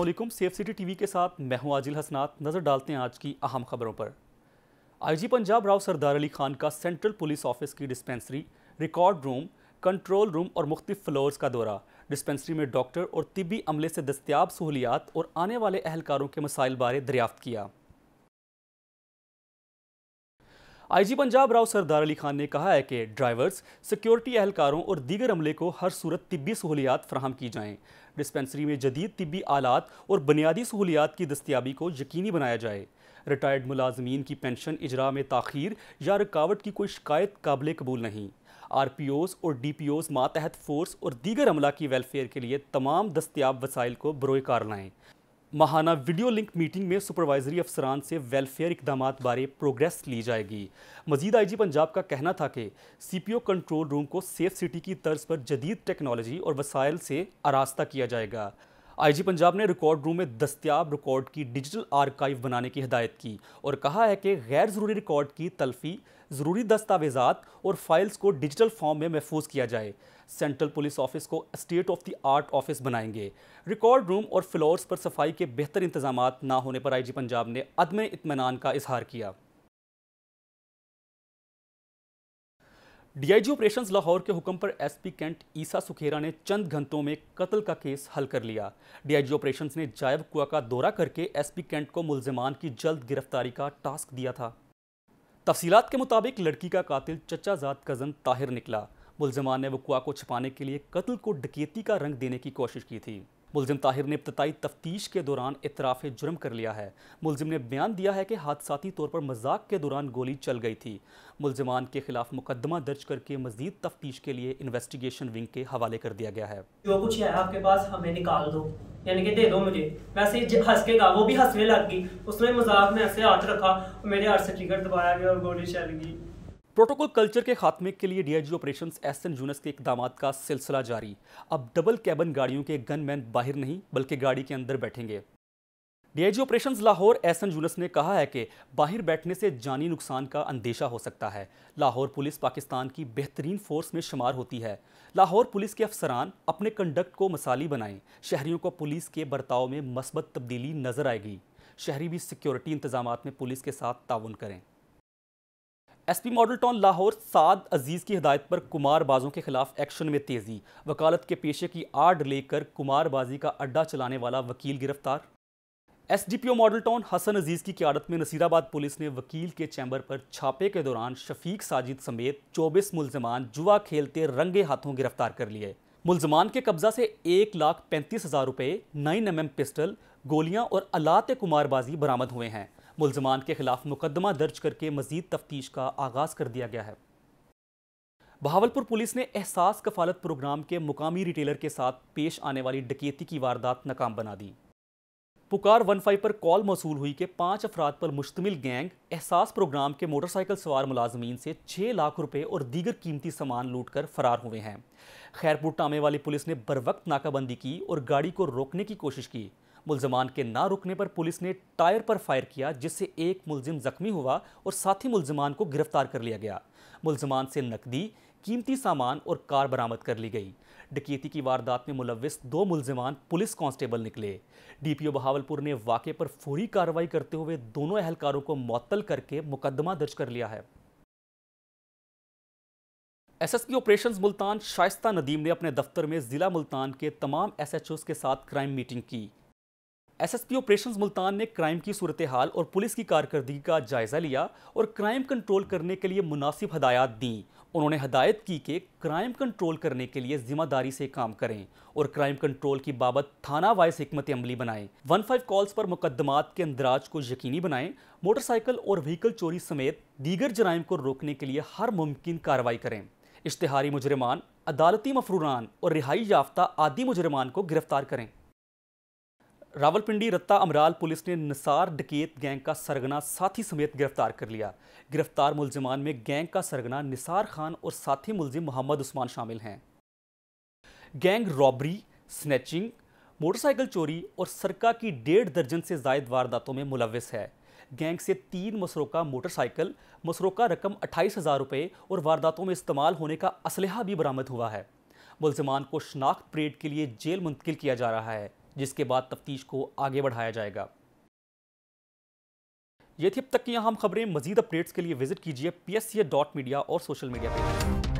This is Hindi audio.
असलम सेफ सिटी टीवी के साथ मैं हूं आजिल हसनात नज़र डालते हैं आज की अहम खबरों पर आईजी पंजाब राव सरदार अली खान का सेंट्रल पुलिस ऑफिस की dispensary record room control room और मुख्तफ फ्लोर्स का दौरा डिस्पेंसरी में डॉक्टर और तिबी अमले से दस्तियाब सहूलियात और आने वाले अहलकारों के मसाइल बारे दरियाफ्त किया आईजी पंजाब राव सरदार अली खान ने कहा है कि ड्राइवर्स सिक्योरिटी अहलकारों और दीगर अमले को हर सूरत तबी सहूलियात फ्राहम की जाएँ डिस्पेंसरी में जदीद तबी आलात और बुनियादी सहूलियात की दस्तियाबी को यकीनी बनाया जाए रिटायर्ड मुलाजमीन की पेंशन इजरा में तखीर या रुकावट की कोई शिकायत काबिल कबूल नहीं आर पी ओज़ और डी पी ओज़ मातहत फ़ोर्स और दीगर अमला की वेलफेयर के लिए तमाम दस्तियाब वसाइल को बरोकार लाएँ माहाना वीडियो लिंक मीटिंग में सुपरवाइजरी अफसरान से वेलफेयर इकदाम बारे प्रोग्रेस ली जाएगी मजीद आईजी पंजाब का कहना था कि सीपीओ कंट्रोल रूम को सेफ सिटी की तर्ज पर जदीद टेक्नोलॉजी और वसायल से आरास्ता किया जाएगा आईजी पंजाब ने रिकॉर्ड रूम में दस्तियाब रिकॉर्ड की डिजिटल आर्काइव बनाने की हिदायत की और कहा है कि गैर ज़रूरी रिकॉर्ड की तलफी ज़रूरी दस्तावेजात और फाइल्स को डिजिटल फॉर्म में महफूज किया जाए सेंट्रल पुलिस ऑफिस को state of the art office बनाएंगे रिकॉर्ड रूम और फ्लोर्स पर सफाई के बेहतर इंतजाम ना होने पर जी पंजाब ने अदम इतमान का इजहार किया डीआईजी ऑपरेशन लाहौर के हुक्म पर एसपी कैंट ईसा सुखेरा ने चंद घंटों में कत्ल का केस हल कर लिया डीआईजी ऑपरेशंस ने जायब कुआ का दौरा करके एसपी कैंट को मुलजमान की जल्द गिरफ्तारी का टास्क दिया था तफसीलात के मुताबिक लड़की का कातिल चचाजाद कज़न ताहिर निकला मुलजमान ने वकुआ को छिपाने के लिए कत्ल को डकैती का रंग देने की कोशिश की थी मुलजिम ताहिर ने इब्तदाई तफ्तीश के दौरान इतराफ़ जुर्म कर लिया है मुलजिम ने बयान दिया है कि हादसाती तौर पर मजाक के दौरान गोली चल गई थी मुलजमान के खिलाफ मुकदमा दर्ज करके मजीद तफ्तीश के लिए इन्वेस्टिगेशन विंग के हवाले कर दिया गया है जो कुछ है आपके पास हमें निकाल दो यानी कि दे दो मुझे वैसे हंस के कहा वो भी हंसने लग गई उसने मजाक में ऐसे हाथ रखा मेरे हाथ से टिकट दबाया गया और गोली चल गई प्रोटोकॉल कल्चर के खात्मे के लिए डीआईजी ऑपरेशंस एन यूनस के इकदाम का सिलसिला जारी अब डबल कैबन गाड़ियों के गनमैन बाहर नहीं बल्कि गाड़ी के अंदर बैठेंगे DIG operations Lahore Ahsan Younas ने कहा है कि बाहर बैठने से जानी नुकसान का अंदेशा हो सकता है लाहौर पुलिस पाकिस्तान की बेहतरीन फोर्स में शुमार होती है लाहौर पुलिस के अफसरान अपने कंडक्ट को मसाली बनाएं शहरियों को पुलिस के बर्ताव में मस्बत तब्दीली नजर आएगी शहरी भी सिक्योरिटी इंतजाम में पुलिस के साथ ताउन करें SP model town Lahore Saad Aziz की हदायत पर कुमार बाजों के खिलाफ एक्शन में तेज़ी वकालत के पेशे की आड़ लेकर कुमारबाजी का अड्डा चलाने वाला वकील गिरफ्तार S D P O model town Hassan Aziz की क्यादत में नसीराबाद पुलिस ने वकील के चैम्बर पर छापे के दौरान शफीक साजिद समेत चौबीस मुलजमान जुआ खेलते रंगे हाथों गिरफ्तार कर लिए मुलजमान के कब्जा से एक लाख पैंतीस हज़ार रुपये नाइन एम एम पिस्टल गोलियाँ और अलात कुमारबाजी बरामद हुए हैं मुलजमान के खिलाफ मुकदमा दर्ज करके मजीद तफ्तीश का आगाज कर दिया गया है बहावलपुर पुलिस ने एहसास कफालत प्रोग्राम के मुकामी रिटेलर के साथ पेश आने वाली डकैती की वारदात नाकाम बना दी पुकार वन फाइव पर कॉल मौसू हुई कि पाँच अफराद पर मुश्तमिल गैंग एहसास प्रोग्राम के मोटरसाइकिल सवार मुलाजमीन से छः लाख रुपये और दीगर कीमती सामान लूट कर फरार हुए हैं खैरपुर टामे वाली पुलिस ने बर वक्त नाकाबंदी की और गाड़ी को रोकने की कोशिश की मुलजमान के ना रुकने पर पुलिस ने टायर पर फायर किया जिससे एक मुलजिम जख्मी हुआ और साथी मुलजमान को गिरफ्तार कर लिया गया मुलजमान से नकदी कीमती सामान और कार बरामद कर ली गई डकैती की वारदात में मुलविस दो मुलजमान पुलिस कांस्टेबल निकले डीपीओ बहावलपुर ने वाक़े पर फौरी कार्रवाई करते हुए दोनों अहलकारों को मअतल करके मुकदमा दर्ज कर लिया है एसएसपी ऑपरेशंस मुल्तान शाइस्ता नदीम ने अपने दफ्तर में ज़िला मुल्तान के तमाम एसएचओस के साथ क्राइम मीटिंग की एसएसपी ऑपरेशंस मुल्तान ने क्राइम की सूरत हाल और पुलिस की कारकर्दगी का जायज़ा लिया और क्राइम कंट्रोल करने के लिए मुनासिब हदायत दी उन्होंने हदायत की कि क्राइम कंट्रोल करने के लिए जिम्मेदारी से काम करें और क्राइम कंट्रोल की बाबत थाना वाइस हमत अमली बनाएं वन फाइव कॉल्स पर मुकदमात के अंदराज को यकीनी बनाएं मोटरसाइकिल और व्हीकल चोरी समेत दीगर जराइम को रोकने के लिए हर मुमकिन कार्रवाई करें इश्तहारी मुजरमान अदालती मफरूरान और रिहाई याफ्ता आदि मुजरमान को गिरफ्तार करें रावलपिंडी रत्ता अमराल पुलिस ने निसार डकेत गैंग का सरगना साथी समेत गिरफ्तार कर लिया गिरफ्तार मुलजमान में गैंग का सरगना निसार खान और साथी मुलजिम मोहम्मद उस्मान शामिल हैं गैंग रॉबरी स्नैचिंग मोटरसाइकिल चोरी और सरका की डेढ़ दर्जन से जायद वारदातों में मुलविस है गैंग से तीन मसरोका मोटरसाइकिल मसरोका रकम अट्ठाईस हज़ार रुपये और वारदातों में इस्तेमाल होने का असलहा भी बरामद हुआ है मुलजमान को शनाख्त परेड के लिए जेल मुंतकिल किया जा रहा है जिसके बाद तफ्तीश को आगे बढ़ाया जाएगा ये थी अब तक की अहम हम खबरें मजीद अपडेट्स के लिए विजिट कीजिए P S C dot media और सोशल मीडिया पेज